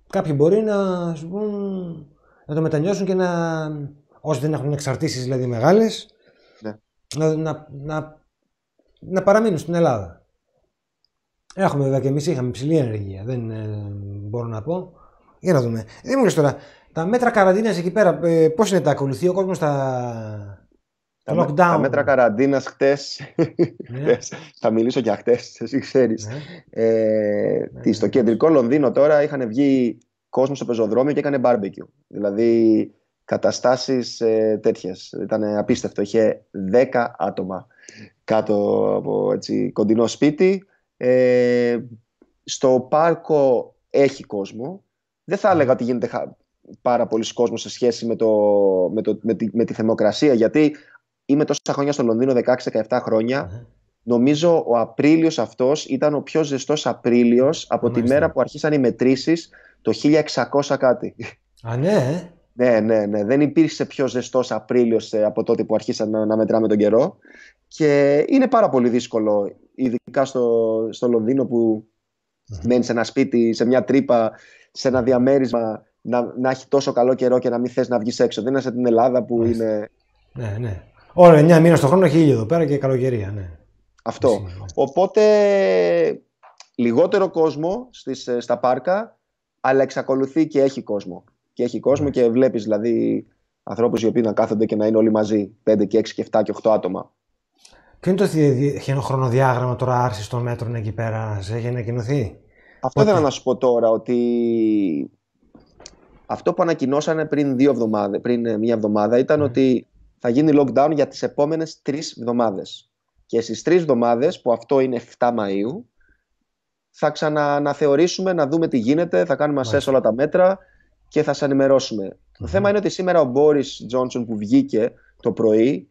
Κάποιοι μπορεί να, πούν, να το μετανιώσουν και να. Όσοι δεν έχουν εξαρτήσεις δηλαδή μεγάλες, ναι. να, να, να να παραμείνουν στην Ελλάδα. Έχουμε βέβαια και εμείς, είχαμε ψηλή ενεργεία, δεν ε, μπορώ να πω. Για να δούμε. Δεν μου λες τώρα, τα μέτρα καραντίνας εκεί πέρα, ε, πώς είναι τα ακολουθεί ο κόσμος τα. Τα, lockdown. τα μέτρα καραντίνας χτες. Ναι. θα μιλήσω για χτες, εσύ ξέρεις. Ναι. Ε, ναι, Στο κεντρικό Λονδίνο τώρα είχαν βγει κόσμος στο πεζοδρόμιο και έκανε barbecue. Δηλαδή καταστάσεις ε, τέτοιες. Ήταν απίστευτο. Είχε 10 άτομα κάτω από έτσι, κοντινό σπίτι. Ε, στο πάρκο έχει κόσμο. Δεν θα έλεγα ότι γίνεται πάρα πολύ κόσμος σε σχέση με, το, με, το, με, τη, με τη θερμοκρασία, γιατί είμαι τόσα χρόνια στο Λονδίνο, 16-17 χρόνια. Νομίζω ο Απρίλιος αυτός ήταν ο πιο ζεστός Απρίλιος από τη μέρα που αρχίσαν οι μετρήσεις το 1600 κάτι. Α, ναι, ε? ναι. ναι, ναι, Δεν υπήρξε πιο ζεστός Απρίλιος ε, από τότε που αρχίσαν να, να μετράμε τον καιρό. Και είναι πάρα πολύ δύσκολο, ειδικά στο, στο Λονδίνο που mm μένεις σε ένα σπίτι, σε μια τρύπα, σε ένα διαμέρισμα, να, να έχει τόσο καλό καιρό και να μην θες να βγεις έξω. Δεν είναι σε την Ελλάδα που είναι... Ναι, ναι. Ωραία, 9 μήνες στον χρόνο έχει ήλιο εδώ πέρα και καλοκαιρία, ναι. Αυτό. Ναι. Οπότε λιγότερο κόσμο στις, στα πάρκα, αλλά εξακολουθεί και έχει κόσμο. Και έχει και βλέπεις δηλαδή ανθρώπους οι οποίοι να κάθονται και να είναι όλοι μαζί, 5 και 6 και 7 και 8 άτομα. Ποιο είναι το χρονοδιάγραμμα τώρα άρσης των μέτρων εκεί πέρα, σε έχει ανακοινωθεί. Αυτό ήθελα να σου πω τώρα, ότι αυτό που ανακοινώσανε πριν, δύο πριν ε, μία εβδομάδα ήταν ναι. ότι θα γίνει lockdown για τις επόμενες τρεις εβδομάδες. Και στις τρεις εβδομάδες, που αυτό είναι 7 Μαΐου, θα ξαναναθεωρήσουμε, να δούμε τι γίνεται, θα κάνουμε assess όλα τα μέτρα και θα σας ενημερωσουμε Το θέμα είναι ότι σήμερα ο Μπόρις Τζόνσον που βγήκε το πρωί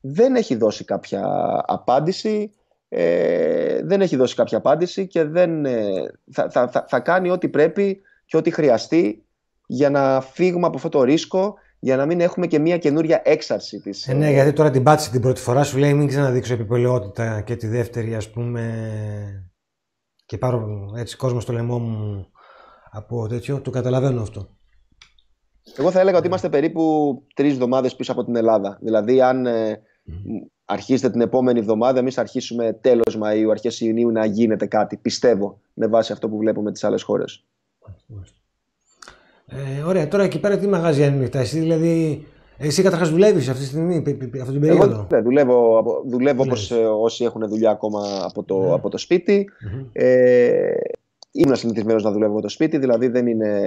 δεν έχει δώσει κάποια απάντηση. Ε, δεν έχει δώσει κάποια απάντηση και δεν, ε, θα, θα, θα, κάνει ό,τι πρέπει και ό,τι χρειαστεί για να φύγουμε από αυτό το ρίσκο για να μην έχουμε και μια καινούρια έξαρση της. Ε, ναι, ε, γιατί τώρα την πάτησε την πρώτη φορά σου λέει μην ξαναδείξω επιπελαιότητα και τη δεύτερη ας πούμε και πάρω έτσι κόσμο στο λαιμό μου από τέτοιο, το καταλαβαίνω αυτό. Εγώ θα έλεγα ότι ε. είμαστε περίπου τρεις εβδομάδες πίσω από την Ελλάδα. Δηλαδή, αν Αρχίστε την επόμενη εβδομάδα. Εμείς αρχίσουμε τέλος Μαου, αρχές Ιουνίου να γίνεται κάτι, πιστεύω, με βάση αυτό που βλέπουμε τις άλλες χώρες. Ε, ωραία, τώρα εκεί πέρα τι μαγάζει είναι ανοιχτά, εσύ δηλαδή. Εσύ καταρχάς δουλεύεις αυτή τη στιγμή, αυτή την περίοδο. Εγώ, ναι, δουλεύω, δουλεύω όπως ε, όσοι έχουν δουλειά ακόμα από το, ναι. από το σπιτι mm-hmm. Ε, ήμουν συνηθισμένος να δουλεύω από το σπίτι, δηλαδή δεν είναι.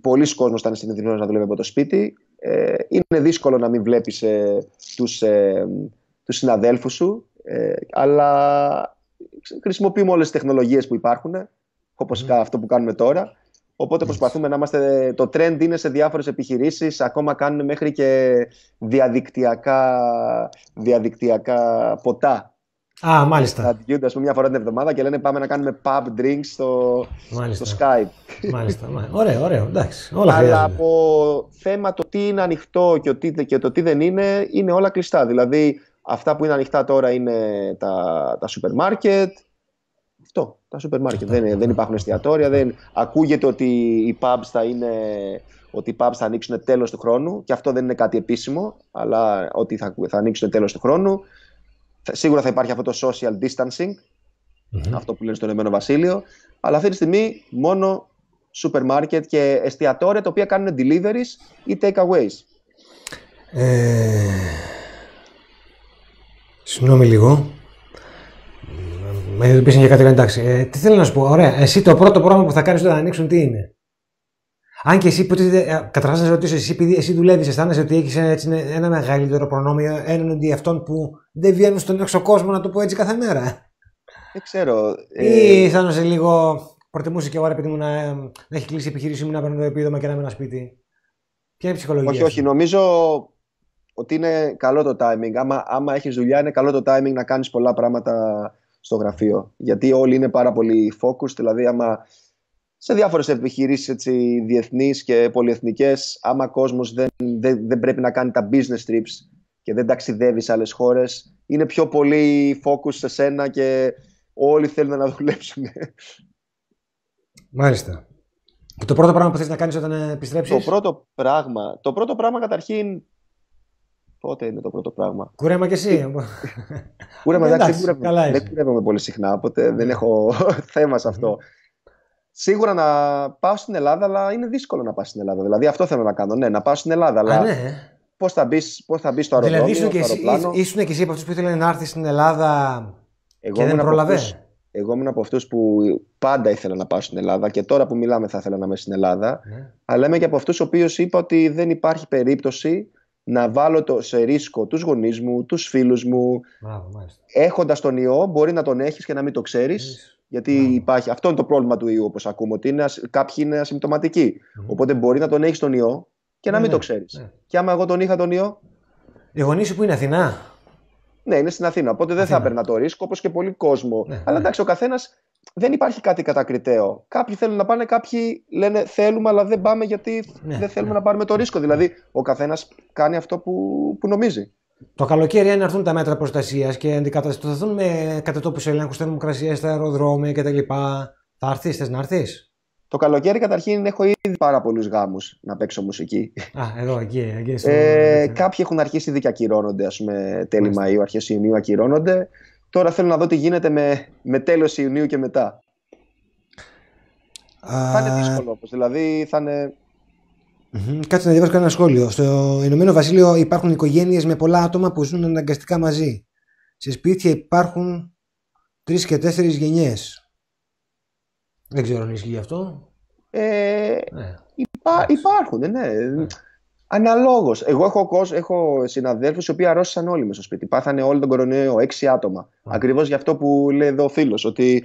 Πολλοί κόσμοι ήταν συνηθισμένοι να δουλεύουν από το σπίτι. Ε, είναι δύσκολο να μην βλέπεις ε, τους, ε, συναδέλφους σου, ε, αλλά χρησιμοποιούμε όλες τις τεχνολογίες που υπάρχουν, όπως mm. αυτό που κάνουμε τώρα. Οπότε προσπαθούμε να είμαστε... Το trend είναι σε διάφορες επιχειρήσεις, ακόμα κάνουν μέχρι και διαδικτυακά, διαδικτυακά ποτά Α, μάλιστα. ας πούμε, μια φορά την εβδομάδα και λένε πάμε να κάνουμε pub drinks στο, στο Skype. Μάλιστα. Ωραίο, ωραίο. Εντάξει. Όλα Αλλά χρειάζονται. από θέμα το τι είναι ανοιχτό και, το τι δεν είναι, είναι όλα κλειστά. Δηλαδή, αυτά που είναι ανοιχτά τώρα είναι τα, τα σούπερ μάρκετ. Αυτό. Τα σούπερ μάρκετ. Δεν, δεν υπάρχουν εστιατόρια. Δεν... Ακούγεται ότι οι pubs θα είναι ότι οι pubs θα ανοίξουν τέλος του χρόνου και αυτό δεν είναι κάτι επίσημο, αλλά ότι θα, θα ανοίξουν τέλος του χρόνου. Σίγουρα θα υπάρχει αυτό το social distancing, αυτό που λένε στον Εμένο Βασίλειο, αλλά αυτή τη στιγμή μόνο σούπερ μάρκετ και εστιατόρια τα οποία κάνουν deliveries ή takeaways. Ε... Συγγνώμη λίγο. Με πείσαν για κάτι, εντάξει. Ε, τι θέλω να σου πω, ωραία. Εσύ το πρώτο πράγμα που θα κάνεις όταν ανοίξουν, τι είναι. Αν και εσύ, ε, καταρχάς να σε ρωτήσω, εσύ, επειδή εσύ δουλεύεις, αισθάνεσαι ότι έχεις ένα μεγαλύτερο προνόμιο έναντι αυτών που δεν βγαίνουν στον έξω κόσμο, να το πω έτσι κάθε μέρα. Δεν ξέρω. Ε... Ή αισθάνεσαι λίγο. Προτιμούσες και εγώ, επειδή μου, να, ε, να έχεις κλείσει η επιχείρηση μου να παίρνω το επίδομα και να είμαι ένα σπίτι. Ποια είναι η ψυχολογία. Όχι, σου? όχι. Νομίζω ότι είναι καλό το timing. Άμα, άμα έχεις δουλειά, είναι καλό το timing να κάνεις πολλά πράγματα στο γραφείο. Γιατί όλοι είναι πάρα πολύ focused. Δηλαδή, άμα σε διάφορες επιχειρήσεις διεθνείς και πολυεθνικές. Άμα κόσμος δεν, δεν, δεν πρέπει να κάνει τα business trips και δεν ταξιδεύει σε άλλες χώρες, είναι πιο πολύ focus σε σένα και όλοι θέλουν να δουλέψουν. Μάλιστα. Το πρώτο πράγμα που θες να κάνεις όταν επιστρέψεις. Το πρώτο πράγμα. Το πρώτο πράγμα καταρχήν. Πότε είναι το πρώτο πράγμα. Κούρεμα και εσύ. κούρεμα, εντάξει, Δεν κουρεύομαι πολύ συχνά, οπότε ναι, δεν ναι. έχω θέμα σε αυτό. Σίγουρα να πάω στην Ελλάδα, αλλά είναι δύσκολο να πάω στην Ελλάδα. Δηλαδή αυτό θέλω να κάνω. Ναι, να πάω στην Ελλάδα. Αλλά... ναι. Πώς θα μπεις στο δηλαδή, αεροδρόμιο. Δηλαδή ήσουν και, εσύ, ήσουν και εσύ από αυτούς που ήθελαν να έρθεις στην Ελλάδα εγώ και δεν προλαβέ. Εγώ ήμουν από αυτούς που πάντα ήθελα να πάω στην Ελλάδα και τώρα που μιλάμε θα ήθελα να είμαι στην Ελλάδα. Ναι. Αλλά είμαι και από αυτούς ο οποίος είπα ότι δεν υπάρχει περίπτωση να βάλω το, σε ρίσκο τους γονείς μου, τους φίλους μου. Έχοντας τον ιό, μπορεί να τον έχεις και να μην το ξέρεις. Γιατί ναι. υπάρχει, αυτό είναι το πρόβλημα του ιού, όπως ακούμε, ότι είναι, κάποιοι είναι ασυμπτωματικοί. Οπότε μπορεί να τον έχεις τον ιό και να ναι, μην ναι. το ξέρεις. Και άμα εγώ τον είχα τον ιό. Οι γονείς που είναι Αθηνά. Ναι, είναι στην Αθήνα. Οπότε δεν θα έπαιρνα το ρίσκο, όπως και πολλοί κόσμο. Αλλά εντάξει, ο καθένας δεν υπάρχει κάτι κατακριτέο. Κάποιοι θέλουν να πάνε, κάποιοι λένε θέλουμε, αλλά δεν πάμε γιατί δεν θέλουμε να πάρουμε το ρίσκο. Δηλαδή, ο καθένας κάνει αυτό που, που νομίζει. Το καλοκαίρι, αν έρθουν τα μέτρα προστασίας και αντικατασταθούν με κατατόπιου ελέγχους θερμοκρασίας στα αεροδρόμια κτλ., θα έρθεις, θες να έρθεις. Το καλοκαίρι καταρχήν έχω ήδη πάρα πολλούς γάμους να παίξω μουσική. Α, εδώ, εκεί. εκεί ε, κάποιοι έχουν αρχίσει ήδη και ακυρώνονται, ας πούμε, τέλη Μαΐου, αρχές Ιουνίου ακυρώνονται. Τώρα θέλω να δω τι γίνεται με, με τέλος Ιουνίου και μετά. Θα είναι δύσκολο όπως, Δηλαδή θα είναι Mm-hmm. Κάτσε να διαβάσω ένα σχόλιο. Στο Ηνωμένο Βασίλειο υπάρχουν οικογένειες με πολλά άτομα που ζουν αναγκαστικά μαζί. Σε σπίτια υπάρχουν τρεις και τέσσερις γενιές. Δεν ξέρω αν ισχύει αυτό. Ε, υπάρχουν, ναι. Αναλόγως. Εγώ έχω, κόσ, έχω συναδέλφους οι οποίοι αρρώστησαν όλοι μες στο σπίτι. Πάθανε όλοι τον κορονοϊό, έξι άτομα. Mm. Ακριβώς γι' αυτό που λέει εδώ ο φίλος, ότι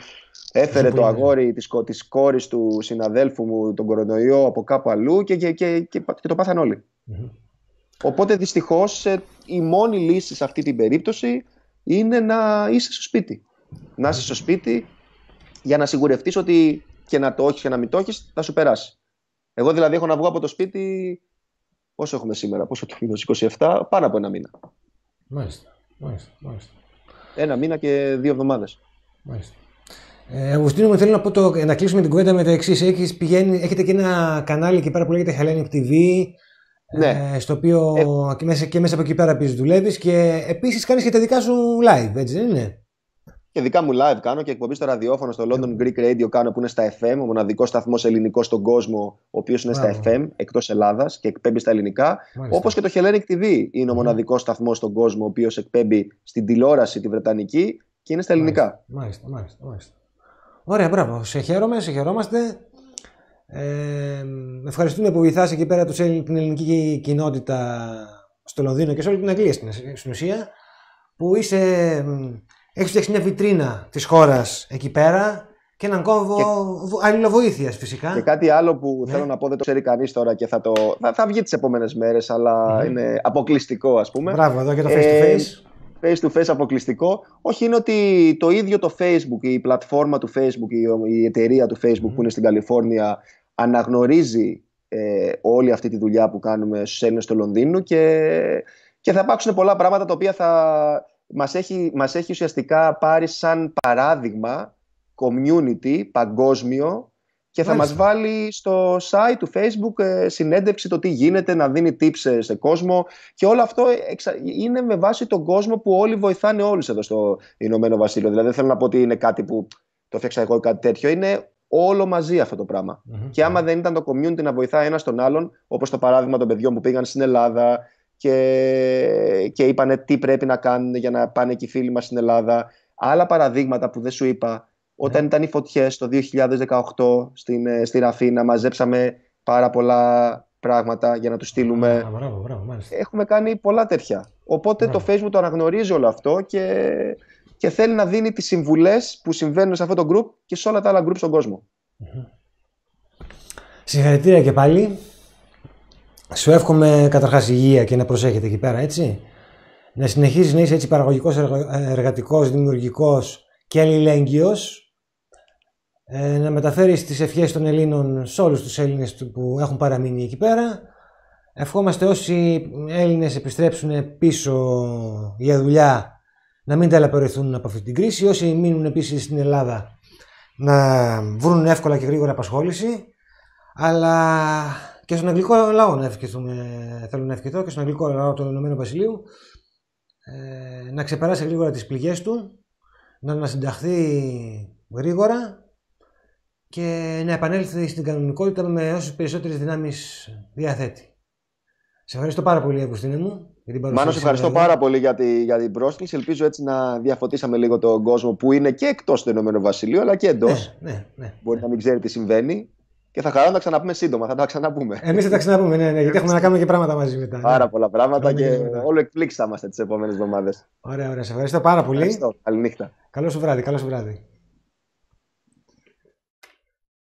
έφερε το αγόρι της κόρης του συναδέλφου μου τον κορονοϊό από κάπου αλλού και, και, και, και, το πάθαν όλοι. Οπότε δυστυχώς ε, η μόνη λύση σε αυτή την περίπτωση είναι να είσαι στο σπίτι. Να είσαι στο σπίτι για να σιγουρευτείς ότι και να το έχεις και να μην το έχεις, θα σου περάσει. Εγώ δηλαδή έχω να βγω από το σπίτι Πόσο έχουμε σήμερα, πόσο το μήνος, 27, πάνω από ένα μήνα. Μάλιστα, μάλιστα, μάλιστα. Ένα μήνα και δύο εβδομάδες. Μάλιστα. Ε, Αγουστίνο, μου θέλω να, πω το, να κλείσουμε την κουβέντα με το εξής. Έχετε και ένα κανάλι εκεί πέρα που λέγεται Hellenic TV. Ναι. Ε, στο οποίο ε... και, μέσα, και μέσα από εκεί πέρα επίσης δουλεύεις και επίσης κάνεις και τα δικά σου live, έτσι δεν είναι. Και δικά μου live κάνω και εκπομπή στο ραδιόφωνο στο London Greek Radio κάνω που είναι στα FM, ο μοναδικός σταθμός ελληνικός στον κόσμο, ο οποίος είναι στα FM εκτός Ελλάδας και εκπέμπει στα ελληνικά. Όπως και το Hellenic TV είναι ο μοναδικός σταθμός στον κόσμο, ο οποίος εκπέμπει στην τηλεόραση τη Βρετανική και είναι στα ελληνικά. Μάλιστα, μάλιστα, μάλιστα. Ωραία, μπράβο. Σε χαίρομαι, σε χαιρόμαστε. Ε, ευχαριστούμε που βοηθά εκεί πέρα την ελληνική κοινότητα στο Λονδίνο και σε όλη την Αγγλία στην ουσία, που είσαι έχεις φτιάξει μια βιτρίνα της χώρας εκεί πέρα και έναν κόμβο και... αλληλοβοήθειας φυσικά. Και κάτι άλλο που ναι. θέλω να πω, δεν το ξέρει κανείς τώρα και θα, το... θα, θα βγει τις επόμενες μέρες, αλλά είναι αποκλειστικό ας πούμε. Μπράβο, εδώ και το face to ε, face. Face to face αποκλειστικό. Όχι, είναι ότι το ίδιο το Facebook, η πλατφόρμα του Facebook, η εταιρεία του Facebook που είναι στην Καλιφόρνια, αναγνωρίζει ε, όλη αυτή τη δουλειά που κάνουμε στους Έλληνες του Λονδίνου και, και θα υπάρξουν πολλά πράγματα τα οποία θα, μας έχει, μας έχει ουσιαστικά πάρει σαν παράδειγμα community παγκόσμιο και θα Μάλιστα. μας βάλει στο site του facebook ε, συνέντευξη το τι γίνεται, να δίνει tips ε, σε κόσμο και όλο αυτό είναι με βάση τον κόσμο που όλοι βοηθάνε όλους εδώ στο Ηνωμένο Βασίλειο. Δηλαδή δεν θέλω να πω ότι είναι κάτι που το φτιάξα εγώ ή κάτι τέτοιο, είναι όλο μαζί αυτό το πραγμα Και άμα ναι. δεν ήταν το community να βοηθάει ένας τον άλλον, όπως το παράδειγμα των παιδιών που πήγαν στην Ελλάδα, και, και είπανε τι πρέπει να κάνουν για να πάνε και οι φίλοι μας στην Ελλάδα. Άλλα παραδείγματα που δεν σου είπα, ναι. όταν ήταν οι φωτιές το 2018 στην, ε, στη Ραφίνα, μαζέψαμε πάρα πολλά πράγματα για να τους στείλουμε. Μπράβο, Έχουμε κάνει πολλά τέτοια. Οπότε το Facebook το αναγνωρίζει όλο αυτό και, και θέλει να δίνει τις συμβουλές που συμβαίνουν σε αυτό το group και σε όλα τα άλλα group στον κόσμο. Συγχαρητήρια και πάλι. Σου εύχομαι καταρχάς υγεία και να προσέχετε εκεί πέρα, έτσι. Να συνεχίζεις να είσαι έτσι παραγωγικός, εργατικός, δημιουργικός και αλληλέγγυος. Ε, να μεταφέρεις τις ευχές των Ελλήνων σε όλους τους Έλληνες που έχουν παραμείνει εκεί πέρα. Ευχόμαστε όσοι Έλληνες επιστρέψουν πίσω για δουλειά να μην ταλαιπωρηθούν από αυτή την κρίση. Όσοι μείνουν επίσης στην Ελλάδα να βρουν εύκολα και γρήγορα απασχόληση. Αλλά και στον αγγλικό λαό να ευχηθούμε, θέλω να ευχηθώ και στον αγγλικό λαό του Ηνωμένου Βασιλείου ε, να ξεπεράσει γρήγορα τις πληγές του, να ανασυνταχθεί γρήγορα και να επανέλθει στην κανονικότητα με όσες περισσότερες δυνάμεις διαθέτει. Σε ευχαριστώ πάρα πολύ, Αγουστίνε μου. Για την Μάνο, σε ευχαριστώ πάρα πολύ για, την πρόσκληση. Ελπίζω έτσι να διαφωτίσαμε λίγο τον κόσμο που είναι και εκτός του Ηνωμένου Βασιλείου, αλλά και εντός. Ναι, ναι, ναι, Μπορεί ναι. να μην ξέρει τι συμβαίνει και θα χαρώ να ξαναπούμε σύντομα. Θα τα ξαναπούμε. Εμείς θα τα ξαναπούμε, ναι, ναι, γιατί έχουμε να κάνουμε και πράγματα μαζί μετά. Ναι. Πάρα πολλά πράγματα και όλο εκπλήξαμαστε τις επόμενες εβδομάδες. Ωραία, ωραία. Σε ευχαριστώ πάρα πολύ. Ευχαριστώ. Καληνύχτα. Καλό σου βράδυ. Καλό σου βράδυ.